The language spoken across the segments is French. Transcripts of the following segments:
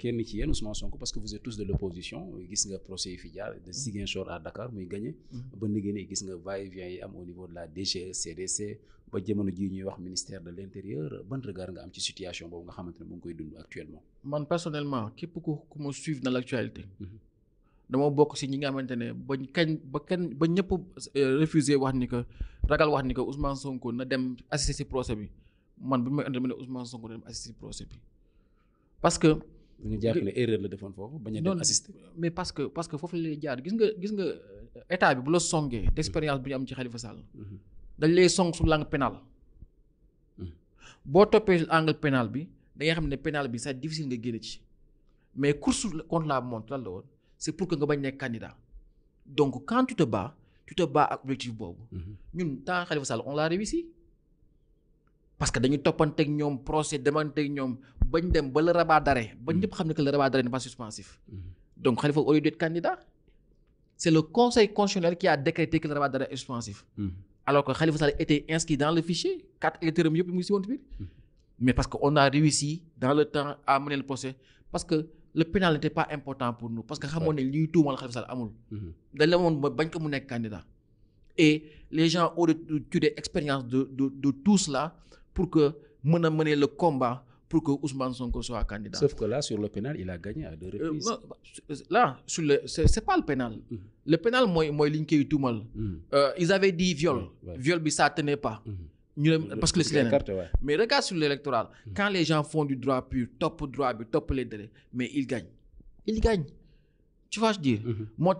kenn ci yéen Ousmane Sonko parce que vous êtes tous de l'opposition gis nga procès yi fi jaar de mm-hmm. Ziguinchor à Dakar muy gagné. Mm-hmm. ba liggéey ne gis nga va-et-vient yi am au niveau de la DGS, CDC ba jamono jii ñuy wax ministère de l'intérieur ban regard nga am ci situation boobu nga xamante ne mu ngi koy dund actuellement. man personnellement képp ku ku ma suivre dans l'actualité. Mm-hmm. dama bokk si ñi nga xamante ne bañ kañ ba kenn ba ñëpp euh, refusé wax ni que ragal wax ni que Ousmane Sonko na dem assister si procès bi man bu may ma ne Ousmane Sonko na dem assister si procès bi parce que dañu jàpp ne erreur la defoon foofu bañ a dem assister mais parce que parce que foofu la lay jaar gis nga gis nga euh, état bi bu la songee mm-hmm. expérience bu ñu am ci Khalifa Sall mm-hmm. dañ lay song sur langue pénal mm-hmm. boo toppee angle pénal bi da nga xam ne pénal bi c'est difficile nga génn ci mais course contre la montre lan la woon c'est pour que nga bañ nekk candidat donc quand tu te bats tu te bats ak objectif boobu ñun temps Khalifa Sall on l'a réussi parce que dañu toppanteeg ñoom procès demanteeg ñoom bañ dem ba le rabat d'arrêt ba hmm. ñëpp xam ne que le rabat d'arrêt n'est pas suspensif hmm. donc Khalifa au lieu d'être candidat c'est le conseil constitutionnel qui a décrété que le rabat d'arrêt est suspensif hmm. alors que Khalifa Sall était inscrit dans le fichier quatre électeurs yëpp mu ngi mais parce qu'on a réussi dans le temps à mener le procès parce que le pénal n'était pas important pour nous parce que xamoon ne li tuumal Khalifa Sall amul dañ la moon bañ ko mu candidat et les gens ont eu des expériences de de de tout cela pour que mën a mener le combat pour que Ousmane Sonko soit candidat. Sauf que là, sur le pénal, il a gagné à deux euh, reprises. là, sur le, c'est, pas le pénal. Mm-hmm. Le pénal, moi, moi, est tout mal. Mm-hmm. Euh, ils avaient dit viol. Viol, mais ça tenait pas. Mm-hmm. parce que le ouais. Mais regarde sur l'électoral. Quand les gens font du droit pur, top droit, top les délais, mais ils gagnent. Ils gagnent. Tu vois, je dis. Moi,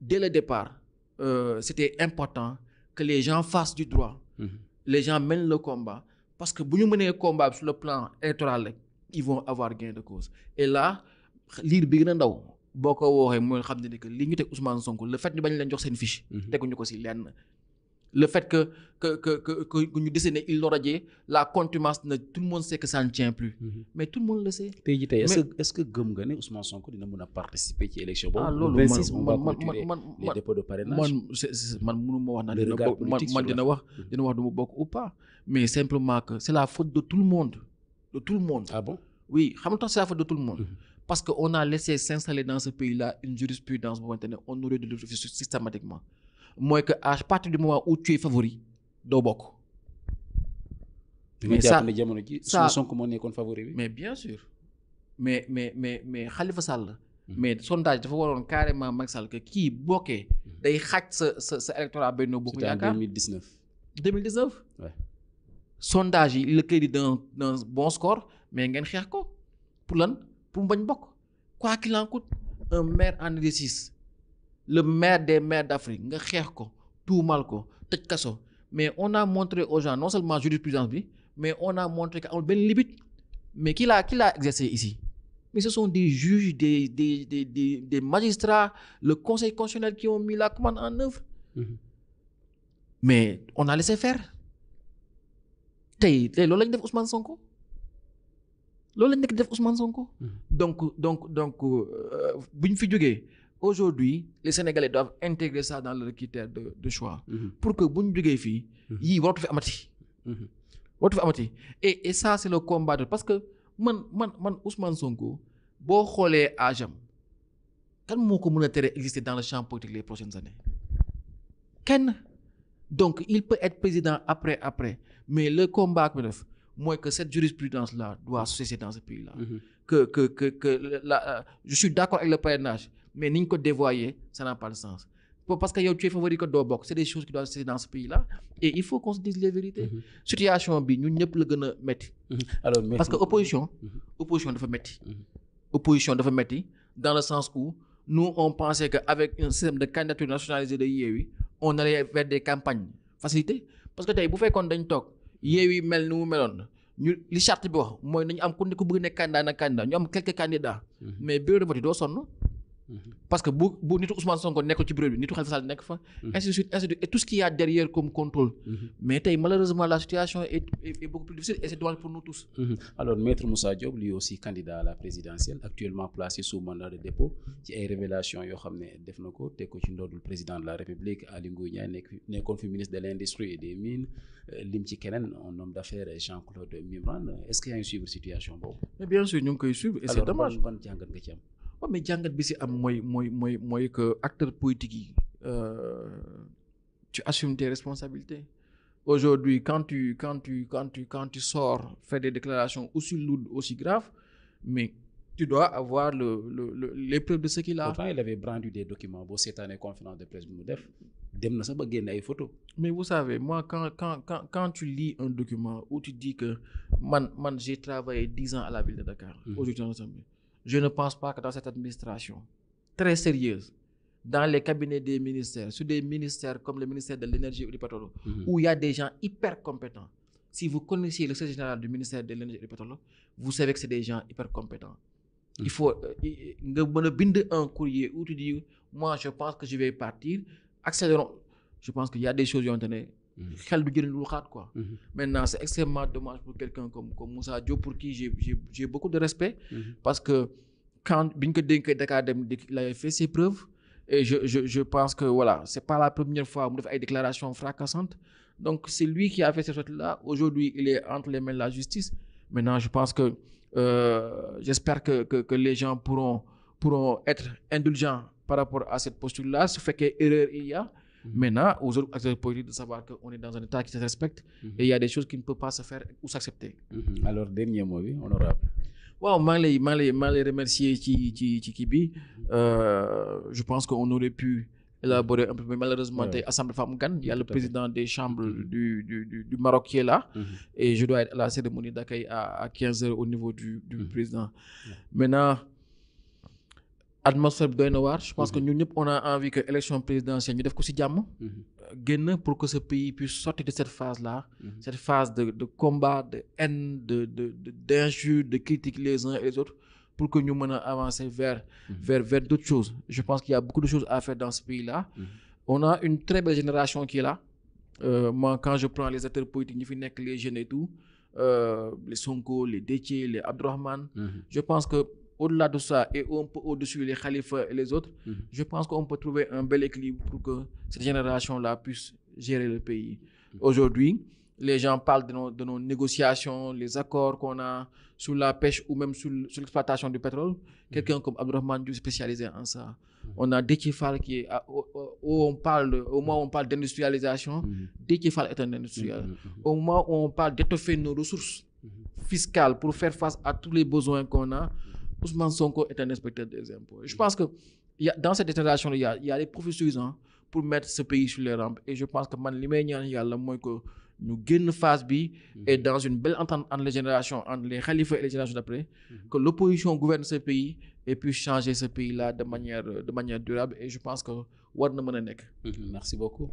dès le départ, euh, c'était important que les gens fassent du droit. Les gens mènent le combat parce que bu ñu un combat sur le plan électoral ils vont avoir gain de cause et là ce bi est a ndaw boo ko wooxee mooy que li ñu Ousmane Sonko le fait ñu bañ leen jox seen fiche. Mhm. teguñu ko lenn le fait que que que que que ñu dese ils la contumace na tout le monde sait que ça ne tient plus. Mm-hmm. mais tout le monde le sait. est-ce que est-ce que gëm nga ne Ousmane Sonko dina mën a participer ci élection bon ah loolu man man les dépôts de parrainage. man man mënuma wax n'a dina man de wax dina wax mm-hmm. ou pas. mais simplement que c'est la faute de tout le monde de tout le monde. ah bon oui c'est la faute de tout le monde. Mm-hmm. parce qu'on a laissé s'installer dans ce pays-là une jurisprudence boo on aurait le faire systématiquement moi que à partir du moment où tu es favori doo bokk. mais ça mais jamono mais bien sûr mais mais mais mais Khalifa Sall. Hmm. mais sondage dafa waroon carrément Macky Sall que qui boké hmm. day xaaj ce ce électorat Benno beaucoup yakar 2019. 2019. Ouais. sondage il le crédit d'un bon score mais ngène xeex ko pour lan pour bagn bañ quoi qu'il en coûte un maire en 2016 le maire des maires d'Afrique nga xex ko tuumal ko mais on a montré aux gens non seulement jurisprudence bi mais on a montré qu'on ben limite mais qui l'a qui l'a exercé ici mais ce sont des juges des des des des, magistrats le conseil constitutionnel qui ont mis la commande en œuvre mm-hmm. mais on a laissé faire Tay, tey loolu la def Ousmane Sonko loolu la def Ousmane Sonko. Mm-hmm. donc donc donc euh, bu fi aujourd'hui les sénégalais doivent intégrer ça dans leur critère de choix. Mhm. pour que vous ñu va fii. vous mhm. amati. Mhm. amati et ça c'est le combat de parce que man man man Ousmane Sonko si xoolee âge am kan quel ko exister dans le champ politique les prochaines années Ken? donc il peut être président après après mais le combat que que cette jurisprudence là doit cesser dans ce pays là. que que que que euh, je suis d'accord avec le parrainage mais ni ñu dévoyer ça n'a pas de sens parce que yow tu es favori que c'est des choses qui doivent se passer dans ce pays là et il faut qu'on se dise la vérité. mm mm-hmm. situation bi nous, ne la gën a mm-hmm. Alors, parce que l'opposition, l'opposition doit opposition mettre. Mm-hmm. L'opposition opposition dafa mettre dans le sens où nous on pensait que un système de candidature nationalisée de Yewwi on allait vers des campagnes facilitées parce que vous bu fekkoon dañ toog Yewwi mel ni les chartes, ñu li charte bi wax mooy quelques candidats mais bureau de vote doo sonn Mhm. parce que bu bu nitu Ousmane Sonko nekkul ci bureau bi nitu Khalifa Sall nek fa. Mhm. ainsi de suite ainsi et tout ce qu'il y a derrière comme contrôle. Mhm. mais tay malheureusement la situation est est beaucoup plus difficile et c'est dommage pour nous tous. alors maître Moussa Diop lui aussi candidat à la présidentielle actuellement placé sous mandat de dépôt ci ay révélation. yo xamné ne def na ko ci ndodul président de la République Aly Ngouille Ndiaye nekk ministre de l'industrie et des mines euh, lim ci kenen un homme d'affaires Jean-Claude Mimran est-ce qu'il y a une suivre situation mais bien sûr ñu koy suivre et c'est dommage alors nga ci mais jàngat bi si am mooy mooy mooy mooy que acteurs politiques euh, tu assumes tes responsabilités aujourd'hui quand tu quand tu quand tu quand tu sors faire des déclarations aussi lourdes aussi graves mais tu dois avoir le le le l'épreuve de ce qu'il a. Pourtant, il avait brandi des documents cette année conférence de presse de a def dem photos. mais vous savez moi quand quand quand quand tu lis un document où tu dis que man man j'ai travaillé dix ans à la ville de Dakar. Mmh. aujourd'hui en assemblée je ne pense pas que dans cette administration très sérieuse, dans les cabinets des ministères, sur des ministères comme le ministère de l'énergie ou du pétrole, mhm. où il y a des gens hyper compétents. Si vous connaissez le secrétaire général du ministère de l'énergie et du pétrole, vous savez que c'est des gens hyper compétents. Mhm. Il faut euh, un courrier où tu dis moi je pense que je vais partir, accélérons je pense qu'il y a des choses qui ont été... maintenant c'est extrêmement dommage pour quelqu'un comme comme Moussa Diop pour qui j'ai beaucoup de respect. Mhm. parce que quand il a fait ses preuves. et je je je pense que voilà c'est pas la première fois a fait des déclarations fracassantes donc c'est lui qui a fait cette choses là aujourd'hui il est entre les mains de la justice maintenant je pense que euh, j'espère que, que les gens pourront pourront être indulgents par rapport à cette posture-là Ce fait erreur il y a. Mm-hmm. Maintenant, aux autres acteurs politiques de savoir qu'on est dans un État qui se respecte mm-hmm. et il y a des choses qui ne peuvent pas se faire ou s'accepter. Mm-hmm. Alors, dernier mot, oui, honorable. waaw je ngi mal, remercier euh, je pense qu'on aurait pu élaborer un peu mais malheureusement assemblée femme gan il y a le président des chambres du du du Maroc qui est là. et je dois être à la cérémonie d'accueil à 15 h au niveau du du président maintenant atmosphère bi je pense mhm. que nous, on a envie que élection présidentielle nous def ko ci mhm. pour que ce pays puisse sortir de cette phase là. Mhm. cette phase de combat de haine de de d'injures de critiques les uns et les autres pour que nous mën avancer vers. vers vers d'autres choses je pense qu'il y a beaucoup de choses à faire dans ce pays là. on a une très belle génération qui est là. Euh, moi quand je prends les acteurs politiques fi les jeunes et tout euh, les Sonko les Détier les Abdourahmane. je pense que au-delà de ça et au-dessus les khalifas et les autres, mhm. je pense qu'on peut trouver un bel équilibre pour que cette génération-là puisse gérer le pays. Mhm. Aujourd'hui, les gens parlent de nos, négociations, les accords qu'on a sur la pêche ou même sur, l'exploitation du pétrole. Mhm. Quelqu'un comme Abdourahman est spécialisé en ça. On a Dekifal qui est, au, on parle, au moment où on parle d'industrialisation, Dekifal est un industriel. Au moment où on parle d'étoffer nos ressources fiscales pour faire face à tous les besoins qu'on a, Ousmane Sonko est un inspecteur des impôts. Je pense que y a, dans cette déclaration, il y a, les des pour mettre ce pays sur les rampes. Et je pense que man, le moy que nous une phase bi mhm. et dans une belle entente entre les générations, entre les califes et les générations d'après, mhm. que l'opposition gouverne ce pays et puisse changer ce pays-là de manière, de manière durable. Et je pense que war na mhm. Merci beaucoup.